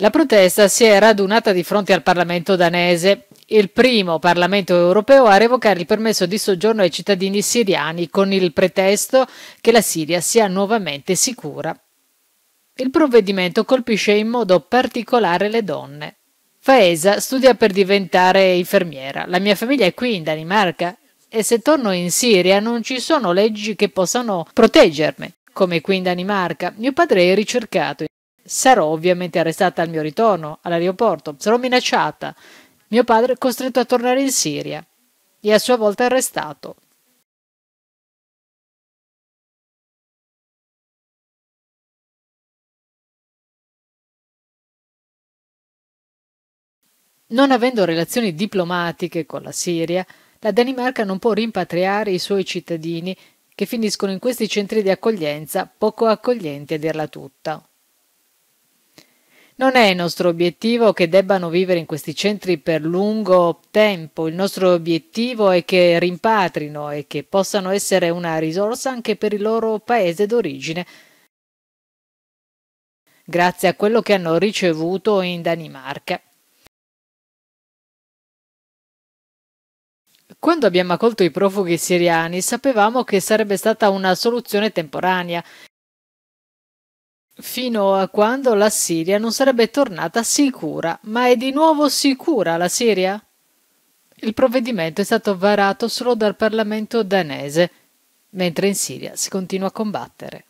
La protesta si è radunata di fronte al Parlamento danese, il primo Parlamento europeo a revocare il permesso di soggiorno ai cittadini siriani con il pretesto che la Siria sia nuovamente sicura. Il provvedimento colpisce in modo particolare le donne. Faesa studia per diventare infermiera. La mia famiglia è qui in Danimarca e se torno in Siria non ci sono leggi che possano proteggermi. Come qui in Danimarca, mio padre è ricercato sarò ovviamente arrestata al mio ritorno all'aeroporto, sarò minacciata. Mio padre è costretto a tornare in Siria e a sua volta arrestato. Non avendo relazioni diplomatiche con la Siria, la Danimarca non può rimpatriare i suoi cittadini che finiscono in questi centri di accoglienza poco accoglienti a dirla tutta. Non è il nostro obiettivo che debbano vivere in questi centri per lungo tempo, il nostro obiettivo è che rimpatrino e che possano essere una risorsa anche per il loro paese d'origine, grazie a quello che hanno ricevuto in Danimarca. Quando abbiamo accolto i profughi siriani sapevamo che sarebbe stata una soluzione temporanea fino a quando la Siria non sarebbe tornata sicura. Ma è di nuovo sicura la Siria? Il provvedimento è stato varato solo dal Parlamento danese, mentre in Siria si continua a combattere.